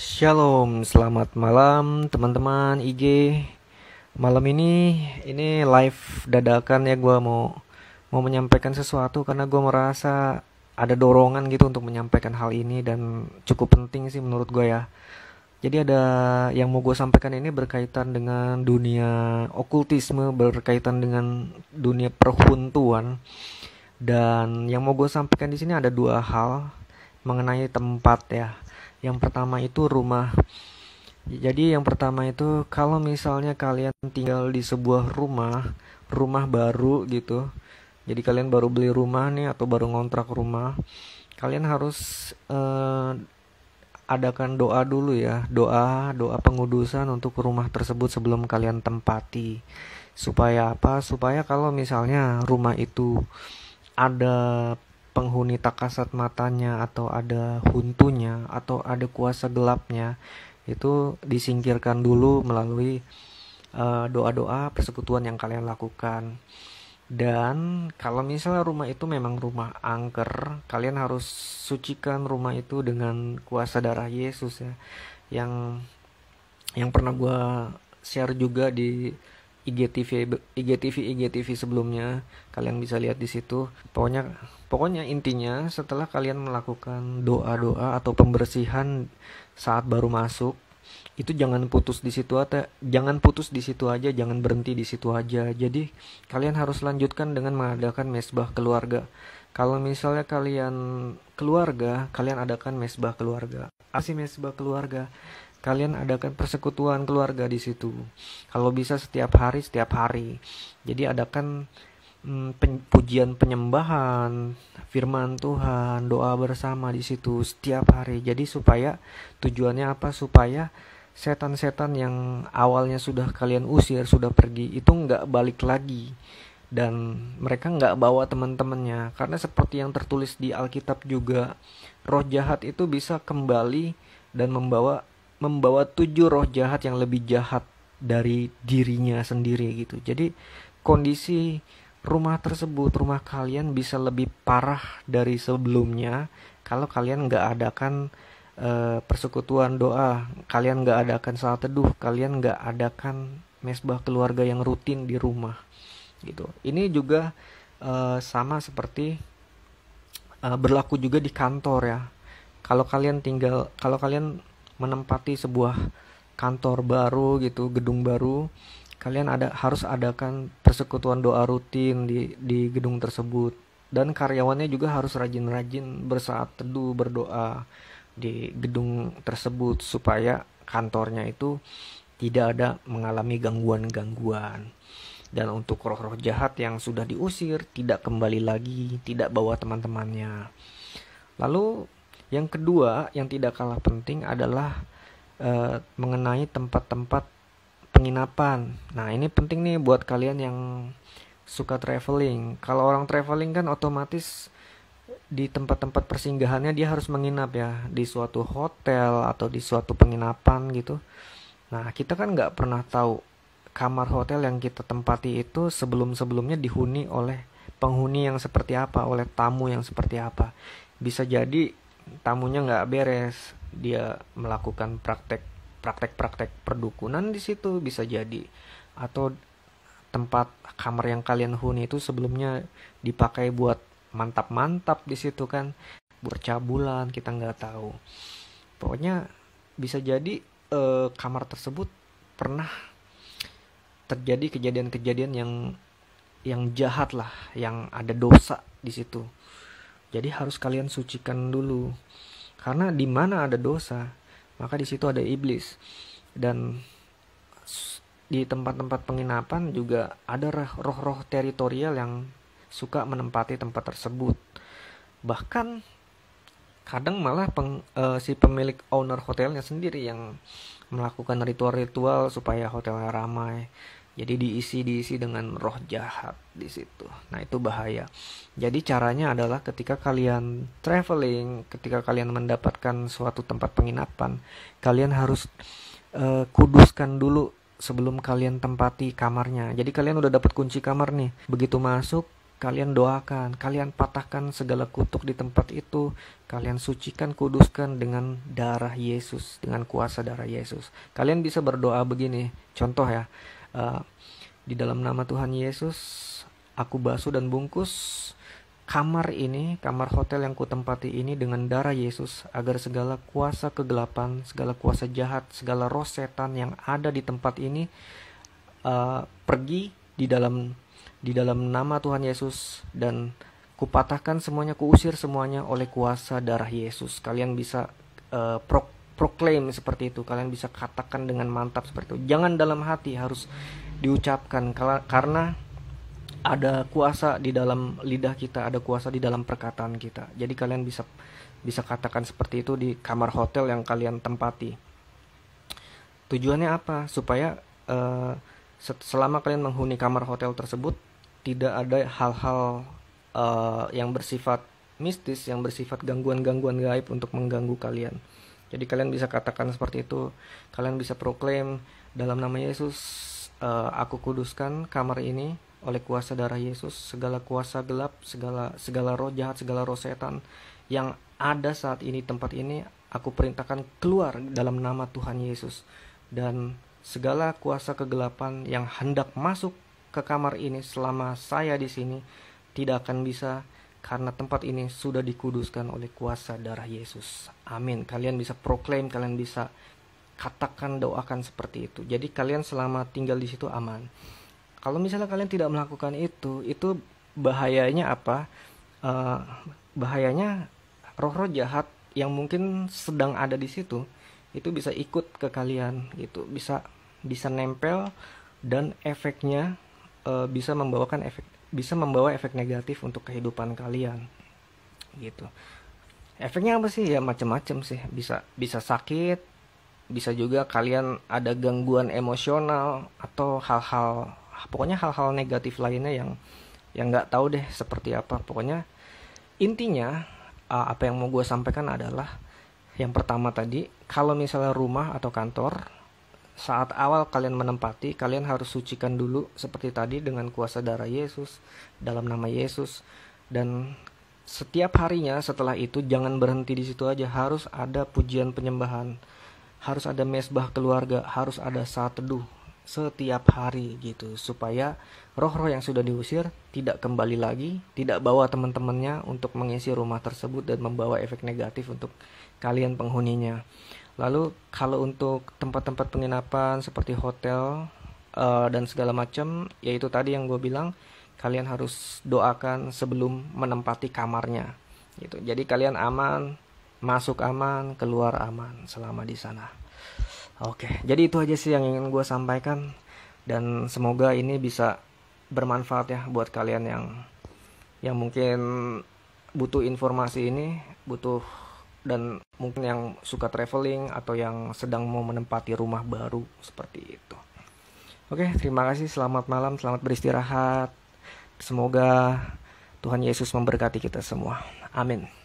Shalom, selamat malam teman-teman IG. Malam ini ini live dadakan ya gue mau mau menyampaikan sesuatu karena gue merasa ada dorongan gitu untuk menyampaikan hal ini dan cukup penting sih menurut gue ya. Jadi ada yang mau gue sampaikan ini berkaitan dengan dunia okultisme, berkaitan dengan dunia perhuntuan. Dan yang mau gue sampaikan di sini ada dua hal mengenai tempat ya yang pertama itu rumah. Jadi yang pertama itu kalau misalnya kalian tinggal di sebuah rumah, rumah baru gitu. Jadi kalian baru beli rumah nih atau baru ngontrak rumah, kalian harus eh, adakan doa dulu ya. Doa, doa pengudusan untuk rumah tersebut sebelum kalian tempati. Supaya apa? Supaya kalau misalnya rumah itu ada penghuni tak kasat matanya atau ada huntunya atau ada kuasa gelapnya itu disingkirkan dulu melalui uh, doa-doa persekutuan yang kalian lakukan. Dan kalau misalnya rumah itu memang rumah angker, kalian harus sucikan rumah itu dengan kuasa darah Yesus ya. Yang yang pernah gue share juga di IGTV IGTV IGTV sebelumnya kalian bisa lihat di situ pokoknya pokoknya intinya setelah kalian melakukan doa-doa atau pembersihan saat baru masuk itu jangan putus di situ aja jangan putus di situ aja jangan berhenti di situ aja jadi kalian harus lanjutkan dengan mengadakan mesbah keluarga kalau misalnya kalian keluarga kalian adakan mesbah keluarga asih mesbah keluarga kalian adakan persekutuan keluarga di situ. Kalau bisa setiap hari, setiap hari. Jadi adakan hmm, pen, pujian penyembahan, firman Tuhan, doa bersama di situ setiap hari. Jadi supaya tujuannya apa? Supaya setan-setan yang awalnya sudah kalian usir, sudah pergi, itu nggak balik lagi. Dan mereka nggak bawa teman-temannya. Karena seperti yang tertulis di Alkitab juga, roh jahat itu bisa kembali dan membawa membawa tujuh roh jahat yang lebih jahat dari dirinya sendiri gitu. Jadi kondisi rumah tersebut, rumah kalian bisa lebih parah dari sebelumnya kalau kalian nggak adakan e, persekutuan doa, kalian nggak adakan salat teduh, kalian nggak adakan mesbah keluarga yang rutin di rumah gitu. Ini juga e, sama seperti e, berlaku juga di kantor ya. Kalau kalian tinggal, kalau kalian menempati sebuah kantor baru gitu, gedung baru, kalian ada harus adakan persekutuan doa rutin di di gedung tersebut dan karyawannya juga harus rajin-rajin bersaat teduh berdoa di gedung tersebut supaya kantornya itu tidak ada mengalami gangguan-gangguan dan untuk roh-roh jahat yang sudah diusir tidak kembali lagi tidak bawa teman-temannya lalu yang kedua, yang tidak kalah penting adalah e, mengenai tempat-tempat penginapan. Nah, ini penting nih buat kalian yang suka traveling. Kalau orang traveling kan otomatis di tempat-tempat persinggahannya dia harus menginap ya di suatu hotel atau di suatu penginapan gitu. Nah, kita kan nggak pernah tahu kamar hotel yang kita tempati itu sebelum-sebelumnya dihuni oleh penghuni yang seperti apa, oleh tamu yang seperti apa. Bisa jadi tamunya nggak beres dia melakukan praktek praktek-praktek perdukunan di situ bisa jadi atau tempat kamar yang kalian huni itu sebelumnya dipakai buat mantap-mantap di situ kan bercabulan kita nggak tahu pokoknya bisa jadi eh, kamar tersebut pernah terjadi kejadian-kejadian yang yang jahat lah yang ada dosa di situ jadi harus kalian sucikan dulu. Karena di mana ada dosa, maka di situ ada iblis. Dan di tempat-tempat penginapan juga ada roh-roh teritorial yang suka menempati tempat tersebut. Bahkan kadang malah peng, e, si pemilik owner hotelnya sendiri yang melakukan ritual-ritual supaya hotelnya ramai jadi diisi diisi dengan roh jahat di situ. Nah, itu bahaya. Jadi caranya adalah ketika kalian traveling, ketika kalian mendapatkan suatu tempat penginapan, kalian harus uh, kuduskan dulu sebelum kalian tempati kamarnya. Jadi kalian udah dapat kunci kamar nih. Begitu masuk, kalian doakan, kalian patahkan segala kutuk di tempat itu, kalian sucikan, kuduskan dengan darah Yesus, dengan kuasa darah Yesus. Kalian bisa berdoa begini, contoh ya, uh, di dalam nama Tuhan Yesus aku basuh dan bungkus kamar ini, kamar hotel yang kutempati ini dengan darah Yesus agar segala kuasa kegelapan, segala kuasa jahat, segala roh setan yang ada di tempat ini uh, pergi di dalam di dalam nama Tuhan Yesus dan kupatahkan semuanya, kuusir semuanya oleh kuasa darah Yesus. Kalian bisa uh, prok proklaim seperti itu kalian bisa katakan dengan mantap seperti itu jangan dalam hati harus diucapkan karena ada kuasa di dalam lidah kita ada kuasa di dalam perkataan kita jadi kalian bisa bisa katakan seperti itu di kamar hotel yang kalian tempati tujuannya apa supaya uh, selama kalian menghuni kamar hotel tersebut tidak ada hal-hal uh, yang bersifat mistis yang bersifat gangguan-gangguan gaib untuk mengganggu kalian jadi kalian bisa katakan seperti itu. Kalian bisa proklaim dalam nama Yesus uh, aku kuduskan kamar ini oleh kuasa darah Yesus segala kuasa gelap, segala segala roh jahat, segala roh setan yang ada saat ini tempat ini aku perintahkan keluar dalam nama Tuhan Yesus dan segala kuasa kegelapan yang hendak masuk ke kamar ini selama saya di sini tidak akan bisa karena tempat ini sudah dikuduskan oleh kuasa darah Yesus. Amin. Kalian bisa proklaim, kalian bisa katakan, doakan seperti itu. Jadi kalian selama tinggal di situ aman. Kalau misalnya kalian tidak melakukan itu, itu bahayanya apa? Uh, bahayanya roh-roh jahat yang mungkin sedang ada di situ itu bisa ikut ke kalian gitu, bisa bisa nempel dan efeknya uh, bisa membawakan efek bisa membawa efek negatif untuk kehidupan kalian gitu efeknya apa sih ya macam-macam sih bisa bisa sakit bisa juga kalian ada gangguan emosional atau hal-hal pokoknya hal-hal negatif lainnya yang yang nggak tahu deh seperti apa pokoknya intinya uh, apa yang mau gue sampaikan adalah yang pertama tadi kalau misalnya rumah atau kantor saat awal kalian menempati, kalian harus sucikan dulu seperti tadi dengan kuasa darah Yesus dalam nama Yesus dan setiap harinya setelah itu jangan berhenti di situ aja, harus ada pujian penyembahan, harus ada mesbah keluarga, harus ada saat teduh setiap hari gitu supaya roh-roh yang sudah diusir tidak kembali lagi, tidak bawa teman-temannya untuk mengisi rumah tersebut dan membawa efek negatif untuk kalian penghuninya. Lalu kalau untuk tempat-tempat penginapan seperti hotel uh, dan segala macam, yaitu tadi yang gue bilang, kalian harus doakan sebelum menempati kamarnya. Gitu. Jadi kalian aman, masuk aman, keluar aman selama di sana. Oke, jadi itu aja sih yang ingin gue sampaikan dan semoga ini bisa bermanfaat ya buat kalian yang yang mungkin butuh informasi ini, butuh dan mungkin yang suka traveling atau yang sedang mau menempati rumah baru seperti itu. Oke, terima kasih. Selamat malam, selamat beristirahat. Semoga Tuhan Yesus memberkati kita semua. Amin.